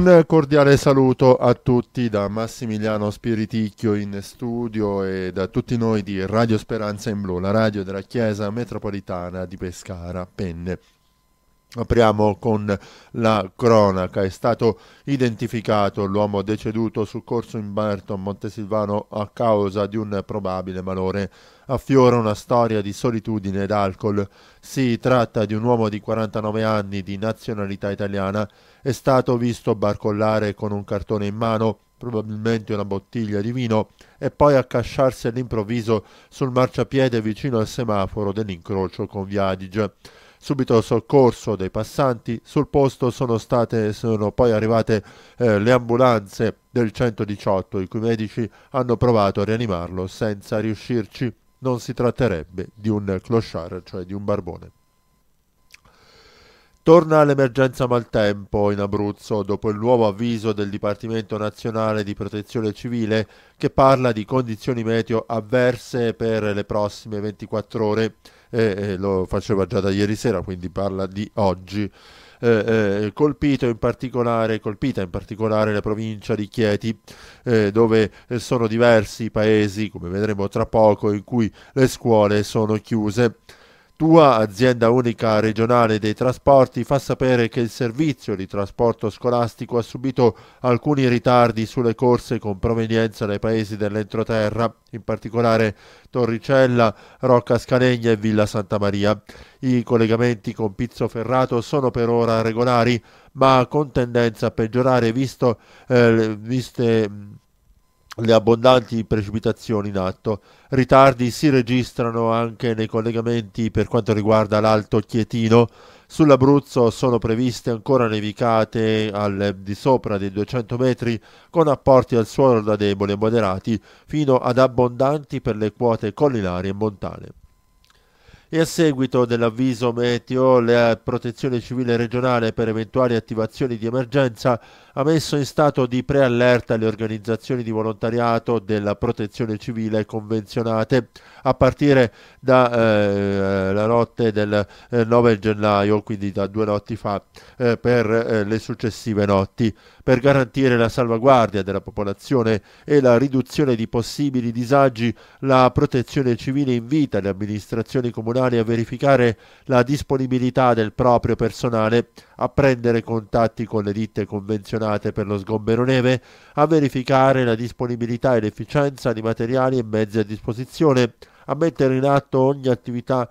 Un cordiale saluto a tutti da Massimiliano Spiriticchio in studio e da tutti noi di Radio Speranza in Blu, la radio della Chiesa Metropolitana di Pescara, Penne. Apriamo con la cronaca. È stato identificato l'uomo deceduto sul Corso Imberto a Montesilvano a causa di un probabile malore. Affiora una storia di solitudine ed alcol. Si tratta di un uomo di 49 anni di nazionalità italiana è stato visto barcollare con un cartone in mano, probabilmente una bottiglia di vino, e poi accasciarsi all'improvviso sul marciapiede vicino al semaforo dell'incrocio con Via Adige. Subito soccorso dei passanti, sul posto sono, state, sono poi arrivate eh, le ambulanze del 118, i cui medici hanno provato a rianimarlo senza riuscirci. Non si tratterebbe di un clochard, cioè di un barbone. Torna l'emergenza maltempo in Abruzzo dopo il nuovo avviso del Dipartimento Nazionale di Protezione Civile che parla di condizioni meteo avverse per le prossime 24 ore e, eh, lo faceva già da ieri sera, quindi parla di oggi. Eh, eh, in colpita in particolare la provincia di Chieti, eh, dove sono diversi paesi, come vedremo tra poco, in cui le scuole sono chiuse. Tua azienda unica regionale dei trasporti fa sapere che il servizio di trasporto scolastico ha subito alcuni ritardi sulle corse con provenienza dai paesi dell'entroterra, in particolare Torricella, Rocca Scalegna e Villa Santa Maria. I collegamenti con Pizzo Ferrato sono per ora regolari, ma con tendenza a peggiorare visto, eh, viste le abbondanti precipitazioni in atto. Ritardi si registrano anche nei collegamenti per quanto riguarda l'Alto Chietino. Sull'Abruzzo sono previste ancora nevicate al di sopra dei 200 metri con apporti al suolo da deboli e moderati fino ad abbondanti per le quote collinari e montane e a seguito dell'avviso meteo la protezione civile regionale per eventuali attivazioni di emergenza ha messo in stato di preallerta le organizzazioni di volontariato della protezione civile convenzionate a partire dalla eh, notte del eh, 9 gennaio, quindi da due notti fa, eh, per eh, le successive notti, per garantire la salvaguardia della popolazione e la riduzione di possibili disagi la protezione civile invita le amministrazioni comunali professionali a verificare la disponibilità del proprio personale, a prendere contatti con le ditte convenzionate per lo sgombero neve, a verificare la disponibilità e l'efficienza di materiali e mezzi a disposizione, a mettere in atto ogni attività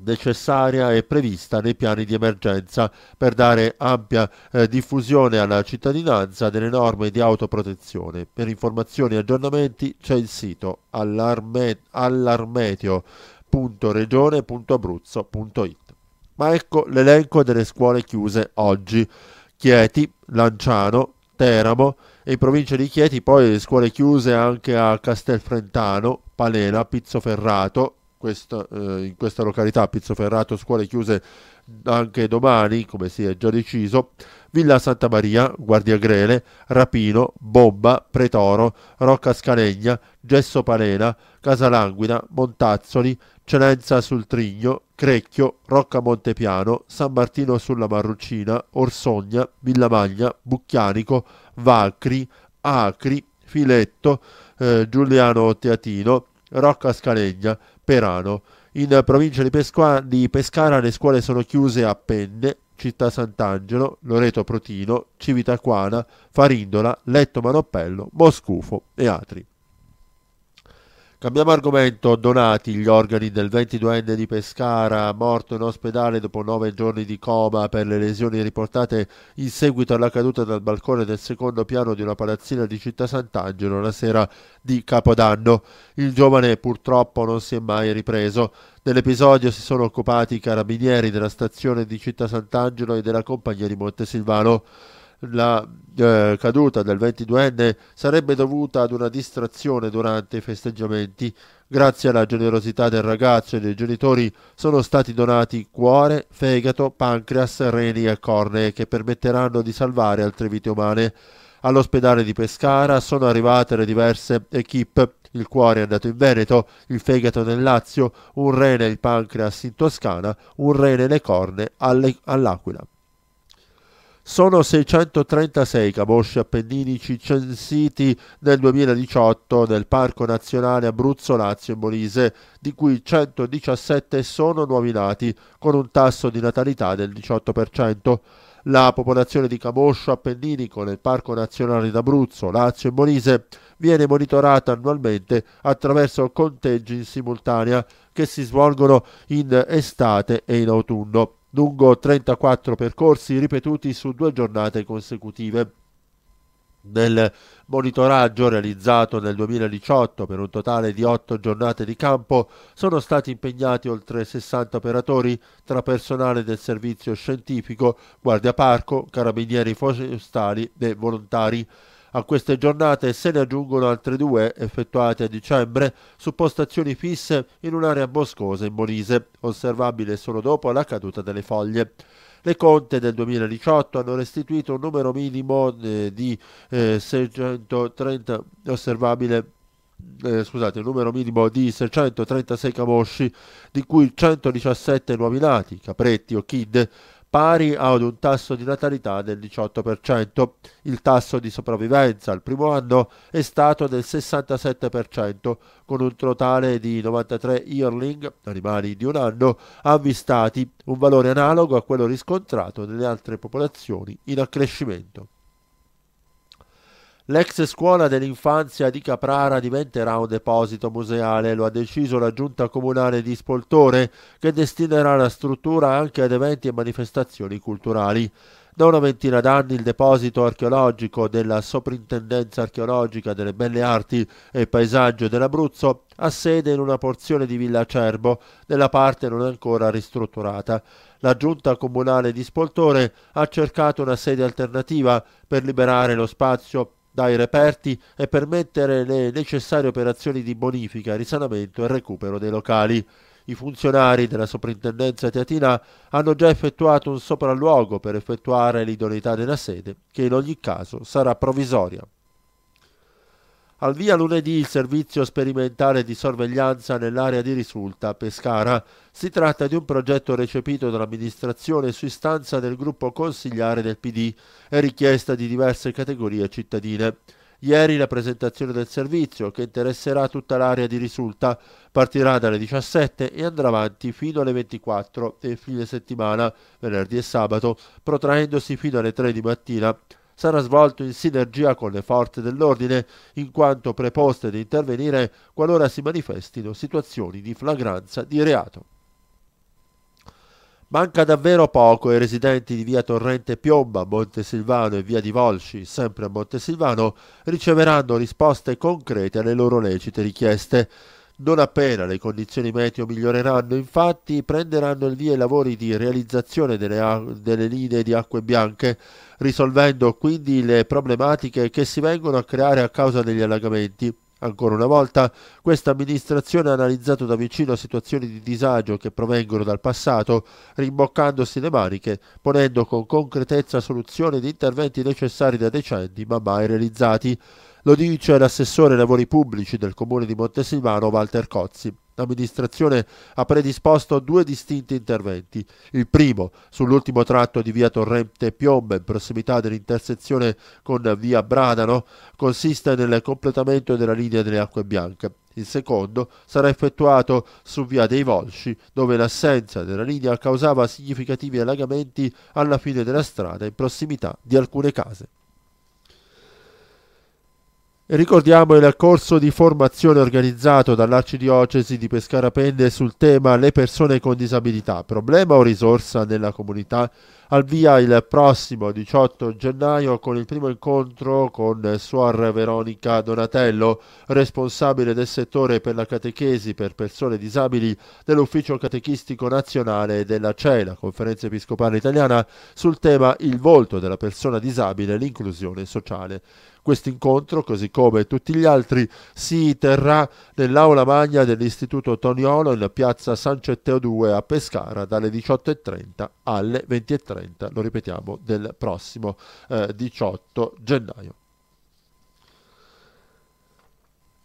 necessaria e prevista nei piani di emergenza per dare ampia eh, diffusione alla cittadinanza delle norme di autoprotezione. Per informazioni e aggiornamenti c'è il sito allarme- allarmeteo.com www.regione.abruzzo.it. Ma ecco l'elenco delle scuole chiuse oggi. Chieti, Lanciano, Teramo e in provincia di Chieti poi le scuole chiuse anche a Castelfrentano, Palena, Pizzoferrato, questa, eh, in questa località Pizzoferrato scuole chiuse anche domani, come si è già deciso, Villa Santa Maria, Guardia Grele, Rapino, Bomba, Pretoro, Rocca Scalegna, Gesso Palena, Casalanguida, Montazzoli, Celenza sul Trigno, Crecchio, Rocca Montepiano, San Martino sulla Marrucina, Orsogna, Villamagna, Bucchianico, Valcri, Acri, Filetto, eh, Giuliano Teatino, Rocca Scalegna, Perano. In provincia di, Pesqua, di Pescara le scuole sono chiuse a Penne, Città Sant'Angelo, Loreto Protino, Civitaquana, Farindola, Letto Manoppello, Moscufo e altri. Cambiamo argomento, donati gli organi del 22enne di Pescara, morto in ospedale dopo nove giorni di coma per le lesioni riportate in seguito alla caduta dal balcone del secondo piano di una palazzina di Città Sant'Angelo la sera di Capodanno. Il giovane purtroppo non si è mai ripreso. Dell'episodio si sono occupati i carabinieri della stazione di Città Sant'Angelo e della compagnia di Montesilvano. La eh, caduta del 22enne sarebbe dovuta ad una distrazione durante i festeggiamenti. Grazie alla generosità del ragazzo e dei genitori sono stati donati cuore, fegato, pancreas, reni e cornee che permetteranno di salvare altre vite umane. All'ospedale di Pescara sono arrivate le diverse equip. Il cuore è andato in Veneto, il fegato nel Lazio, un rene e il pancreas in Toscana, un rene e le corne all'Aquila. Sono 636 camosci appenninici censiti nel 2018 nel Parco Nazionale Abruzzo, Lazio e Molise, di cui 117 sono nuovi nati, con un tasso di natalità del 18%. La popolazione di Camoscio Appenninico nel Parco Nazionale d'Abruzzo, Lazio e Molise viene monitorata annualmente attraverso conteggi in simultanea che si svolgono in estate e in autunno lungo 34 percorsi ripetuti su due giornate consecutive. Nel monitoraggio realizzato nel 2018 per un totale di 8 giornate di campo sono stati impegnati oltre 60 operatori tra personale del servizio scientifico, guardia parco, carabinieri forestali e volontari. A queste giornate se ne aggiungono altre due effettuate a dicembre su postazioni fisse in un'area boscosa in Molise, osservabile solo dopo la caduta delle foglie. Le conte nel 2018 hanno restituito un numero minimo eh, di 630 eh, osservabile eh, scusate, un numero minimo di 636 camosci, di cui 117 nuovi nati, capretti o kid, pari ad un tasso di natalità del 18%. Il tasso di sopravvivenza al primo anno è stato del 67%, con un totale di 93 yearling, animali di un anno, avvistati, un valore analogo a quello riscontrato nelle altre popolazioni in accrescimento. L'ex scuola dell'infanzia di Caprara diventerà un deposito museale, lo ha deciso la giunta comunale di Spoltore, che destinerà la struttura anche ad eventi e manifestazioni culturali. Da una ventina d'anni il deposito archeologico della Soprintendenza archeologica delle belle arti e paesaggio dell'Abruzzo ha sede in una porzione di Villa Cerbo, nella parte non ancora ristrutturata. La giunta comunale di Spoltore ha cercato una sede alternativa per liberare lo spazio dai reperti e permettere le necessarie operazioni di bonifica, risanamento e recupero dei locali. I funzionari della soprintendenza teatina hanno già effettuato un sopralluogo per effettuare l'idoneità della sede, che in ogni caso sarà provvisoria. Al via lunedì il servizio sperimentale di sorveglianza nell'area di Risulta, Pescara. Si tratta di un progetto recepito dall'amministrazione su istanza del gruppo consigliare del PD e richiesta di diverse categorie cittadine. Ieri la presentazione del servizio, che interesserà tutta l'area di Risulta, partirà dalle 17 e andrà avanti fino alle 24 e fine settimana, venerdì e sabato, protraendosi fino alle 3 di mattina sarà svolto in sinergia con le forze dell'ordine, in quanto preposte ad intervenire qualora si manifestino situazioni di flagranza di reato. Manca davvero poco ai residenti di via Torrente Piomba, Montesilvano e via di Volsci, sempre a Montesilvano, riceveranno risposte concrete alle loro lecite richieste. Non appena le condizioni meteo miglioreranno, infatti, prenderanno il via i lavori di realizzazione delle, delle linee di acque bianche, risolvendo quindi le problematiche che si vengono a creare a causa degli allagamenti. Ancora una volta, questa amministrazione ha analizzato da vicino situazioni di disagio che provengono dal passato, rimboccandosi le maniche, ponendo con concretezza soluzioni ed interventi necessari da decenni ma mai realizzati. Lo dice l'assessore ai lavori pubblici del comune di Montesilvano Walter Cozzi. L'amministrazione ha predisposto due distinti interventi. Il primo sull'ultimo tratto di via Torrente Piombe in prossimità dell'intersezione con via Bradano consiste nel completamento della linea delle acque bianche. Il secondo sarà effettuato su via dei Volsci, dove l'assenza della linea causava significativi allagamenti alla fine della strada in prossimità di alcune case. Ricordiamo il corso di formazione organizzato dall'Arcidiocesi di Pescara Pende sul tema le persone con disabilità, problema o risorsa nella comunità al via il prossimo 18 gennaio con il primo incontro con Suor Veronica Donatello, responsabile del settore per la catechesi per persone disabili dell'Ufficio Catechistico Nazionale della CE, la Conferenza Episcopale Italiana, sul tema Il volto della persona disabile e l'inclusione sociale. Questo incontro, così come tutti gli altri, si terrà nell'aula magna dell'Istituto Toniolo in piazza San Cetteo 2 a Pescara dalle 18.30 alle 23. 30, lo ripetiamo, del prossimo eh, 18 gennaio.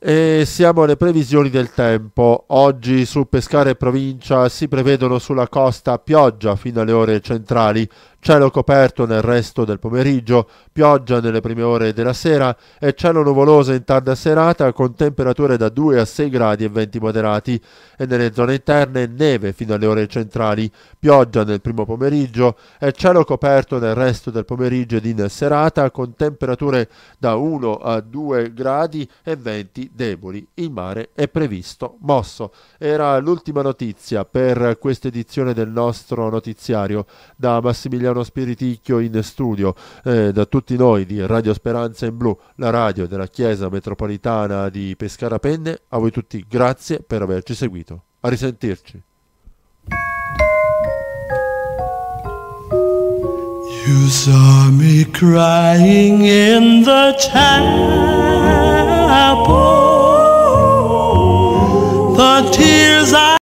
E siamo alle previsioni del tempo. Oggi su Pescare Provincia si prevedono sulla costa pioggia fino alle ore centrali, cielo coperto nel resto del pomeriggio, pioggia nelle prime ore della sera e cielo nuvoloso in tarda serata con temperature da 2 a 6 gradi e venti moderati e nelle zone interne neve fino alle ore centrali, pioggia nel primo pomeriggio e cielo coperto nel resto del pomeriggio ed in serata con temperature da 1 a 2 gradi e 20 deboli. Il mare è previsto mosso. Era l'ultima notizia per questa edizione del nostro notiziario da Massimiliano Spiriticchio in studio, eh, da tutti noi di Radio Speranza in Blu, la radio della Chiesa Metropolitana di Pescara Penne. A voi tutti grazie per averci seguito. A risentirci. You saw me crying in the chapel. My tears I